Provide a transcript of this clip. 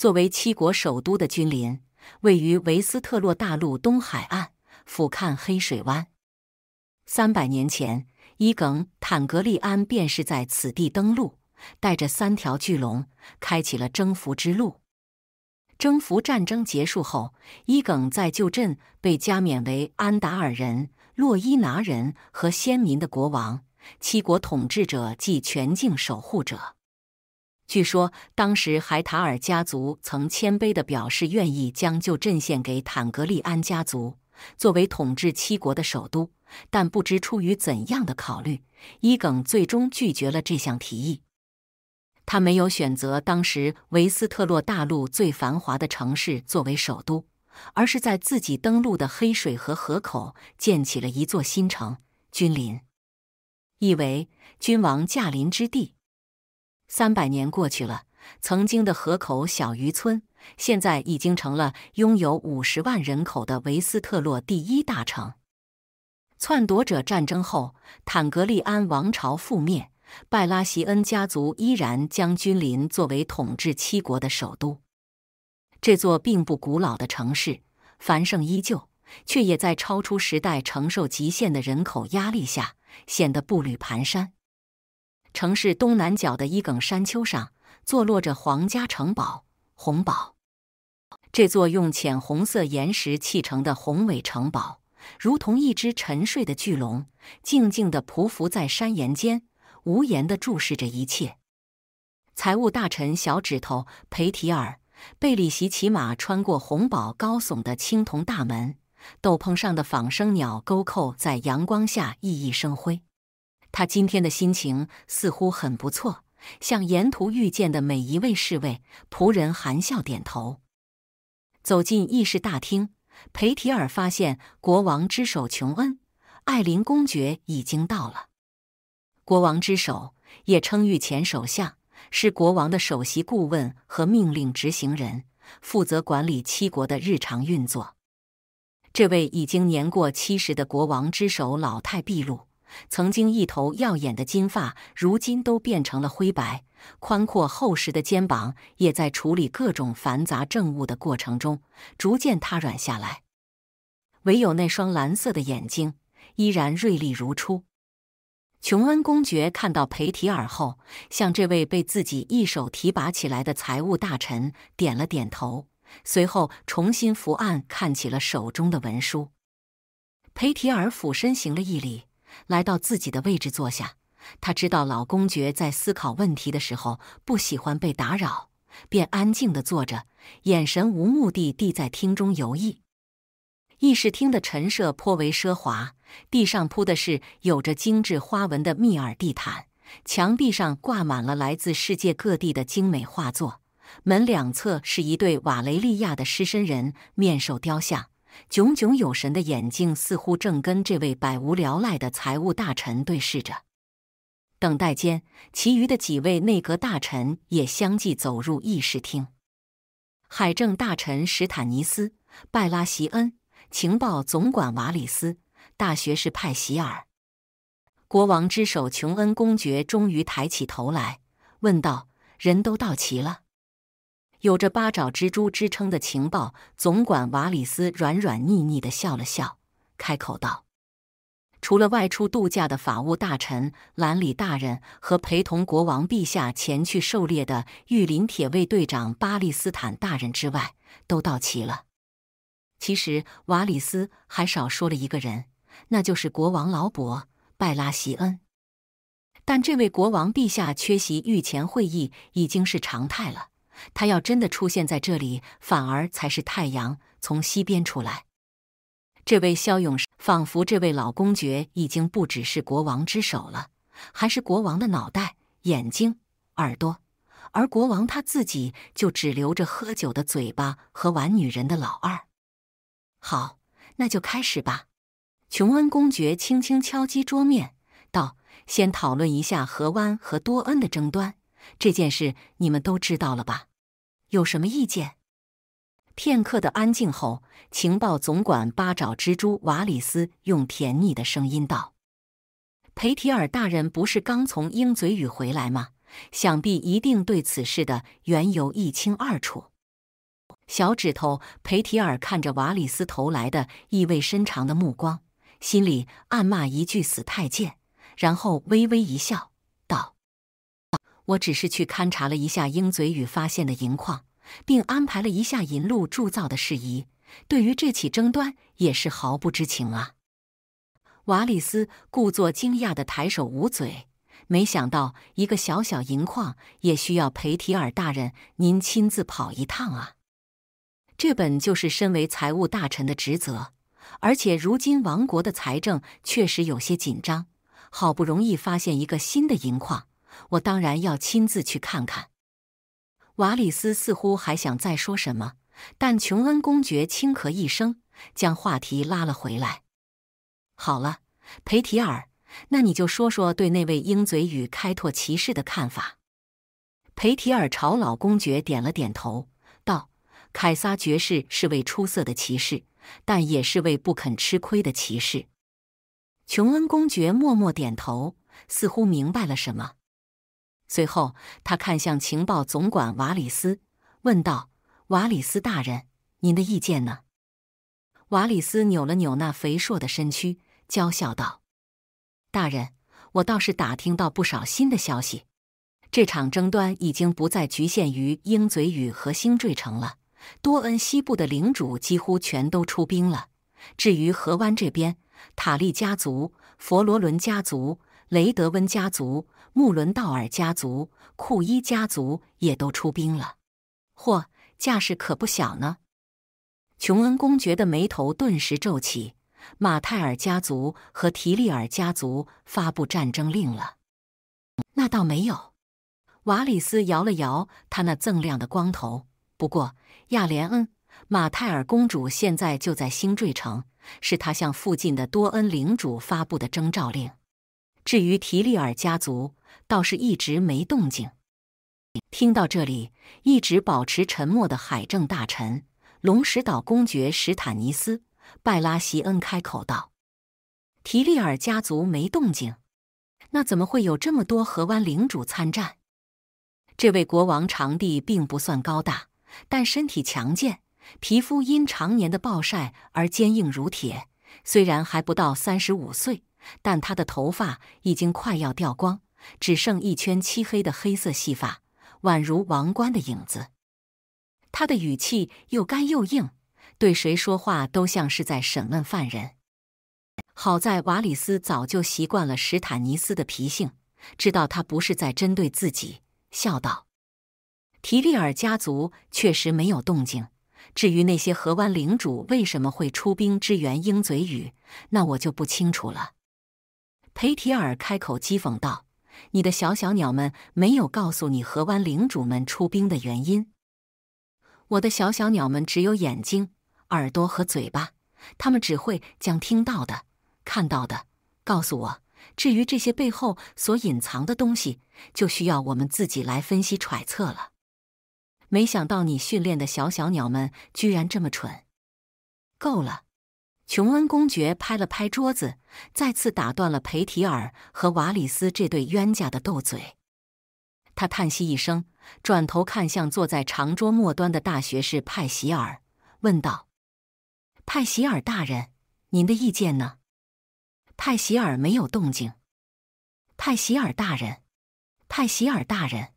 作为七国首都的君临，位于维斯特洛大陆东海岸，俯瞰黑水湾。三百年前，伊耿·坦格利安便是在此地登陆，带着三条巨龙，开启了征服之路。征服战争结束后，伊耿在旧镇被加冕为安达尔人、洛伊拿人和先民的国王，七国统治者即全境守护者。据说，当时海塔尔家族曾谦卑地表示愿意将旧镇献给坦格利安家族，作为统治七国的首都，但不知出于怎样的考虑，伊耿最终拒绝了这项提议。他没有选择当时维斯特洛大陆最繁华的城市作为首都，而是在自己登陆的黑水河河口建起了一座新城——君临，意为“君王驾临之地”。三百年过去了，曾经的河口小渔村，现在已经成了拥有五十万人口的维斯特洛第一大城。篡夺者战争后，坦格利安王朝覆灭，拜拉席恩家族依然将君临作为统治七国的首都。这座并不古老的城市，繁盛依旧，却也在超出时代承受极限的人口压力下，显得步履蹒跚。城市东南角的一耿山丘上，坐落着皇家城堡——红堡。这座用浅红色岩石砌成的宏伟城堡，如同一只沉睡的巨龙，静静地匍匐在山岩间，无言地注视着一切。财务大臣小指头裴提尔贝里奇骑马穿过红堡高耸的青铜大门，斗篷上的仿生鸟钩扣在阳光下熠熠生辉。他今天的心情似乎很不错，向沿途遇见的每一位侍卫、仆人含笑点头。走进议事大厅，裴提尔发现国王之手琼恩·艾琳公爵已经到了。国王之手，也称御前首相，是国王的首席顾问和命令执行人，负责管理七国的日常运作。这位已经年过七十的国王之手老态毕露。曾经一头耀眼的金发，如今都变成了灰白；宽阔厚实的肩膀，也在处理各种繁杂政务的过程中逐渐塌软下来。唯有那双蓝色的眼睛，依然锐利如初。琼恩公爵看到裴提尔后，向这位被自己一手提拔起来的财务大臣点了点头，随后重新伏案看起了手中的文书。裴提尔俯身行了一礼。来到自己的位置坐下，他知道老公爵在思考问题的时候不喜欢被打扰，便安静地坐着，眼神无目的地在厅中游弋。议事厅的陈设颇为奢华，地上铺的是有着精致花纹的密尔地毯，墙壁上挂满了来自世界各地的精美画作，门两侧是一对瓦雷利亚的狮身人面兽雕像。炯炯有神的眼睛似乎正跟这位百无聊赖的财务大臣对视着。等待间，其余的几位内阁大臣也相继走入议事厅。海政大臣史坦尼斯、拜拉席恩、情报总管瓦里斯、大学士派席尔、国王之首琼恩公爵终于抬起头来，问道：“人都到齐了？”有着八爪蜘蛛之称的情报总管瓦里斯软软腻腻的笑了笑，开口道：“除了外出度假的法务大臣兰里大人和陪同国王陛下前去狩猎的御林铁卫队长巴利斯坦大人之外，都到齐了。”其实瓦里斯还少说了一个人，那就是国王劳勃·拜拉席恩。但这位国王陛下缺席御前会议已经是常态了。他要真的出现在这里，反而才是太阳从西边出来。这位骁勇，仿佛这位老公爵已经不只是国王之手了，还是国王的脑袋、眼睛、耳朵，而国王他自己就只留着喝酒的嘴巴和玩女人的老二。好，那就开始吧。琼恩公爵轻轻敲击桌面，道：“先讨论一下河湾和多恩的争端这件事，你们都知道了吧？”有什么意见？片刻的安静后，情报总管八爪蜘蛛瓦里斯用甜腻的声音道：“裴提尔大人不是刚从鹰嘴屿回来吗？想必一定对此事的缘由一清二楚。”小指头裴提尔看着瓦里斯投来的意味深长的目光，心里暗骂一句“死太监”，然后微微一笑。我只是去勘察了一下鹰嘴羽发现的银矿，并安排了一下银路铸造的事宜。对于这起争端，也是毫不知情啊！瓦里斯故作惊讶地抬手捂嘴，没想到一个小小银矿也需要裴提尔大人您亲自跑一趟啊！这本就是身为财务大臣的职责，而且如今王国的财政确实有些紧张，好不容易发现一个新的银矿。我当然要亲自去看看。瓦里斯似乎还想再说什么，但琼恩公爵轻咳一声，将话题拉了回来。好了，裴提尔，那你就说说对那位鹰嘴羽开拓骑士的看法。裴提尔朝老公爵点了点头，道：“凯撒爵士是位出色的骑士，但也是位不肯吃亏的骑士。”琼恩公爵默默点头，似乎明白了什么。随后，他看向情报总管瓦里斯，问道：“瓦里斯大人，您的意见呢？”瓦里斯扭了扭那肥硕的身躯，娇笑道：“大人，我倒是打听到不少新的消息。这场争端已经不再局限于鹰嘴屿和星坠城了。多恩西部的领主几乎全都出兵了。至于河湾这边，塔利家族、佛罗伦家族、雷德温家族。”穆伦道尔家族、库伊家族也都出兵了，嚯，架势可不小呢！琼恩公爵的眉头顿时皱起。马泰尔家族和提利尔家族发布战争令了？那倒没有。瓦里斯摇了摇他那锃亮的光头。不过，亚莲恩，马泰尔公主现在就在星坠城，是她向附近的多恩领主发布的征召令。至于提利尔家族，倒是一直没动静。听到这里，一直保持沉默的海政大臣龙石岛公爵史坦尼斯·拜拉席恩开口道：“提利尔家族没动静，那怎么会有这么多河湾领主参战？”这位国王长地并不算高大，但身体强健，皮肤因常年的暴晒而坚硬如铁。虽然还不到三十五岁。但他的头发已经快要掉光，只剩一圈漆黑的黑色细发，宛如王冠的影子。他的语气又干又硬，对谁说话都像是在审问犯人。好在瓦里斯早就习惯了史坦尼斯的脾性，知道他不是在针对自己，笑道：“提利尔家族确实没有动静。至于那些河湾领主为什么会出兵支援鹰嘴羽，那我就不清楚了。”裴提尔开口讥讽道：“你的小小鸟们没有告诉你河湾领主们出兵的原因。我的小小鸟们只有眼睛、耳朵和嘴巴，他们只会将听到的、看到的告诉我。至于这些背后所隐藏的东西，就需要我们自己来分析揣测了。没想到你训练的小小鸟们居然这么蠢！够了。”琼恩公爵拍了拍桌子，再次打断了裴提尔和瓦里斯这对冤家的斗嘴。他叹息一声，转头看向坐在长桌末端的大学士派席尔，问道：“派席尔大人，您的意见呢？”派席尔没有动静。派席尔大人，派席尔大人。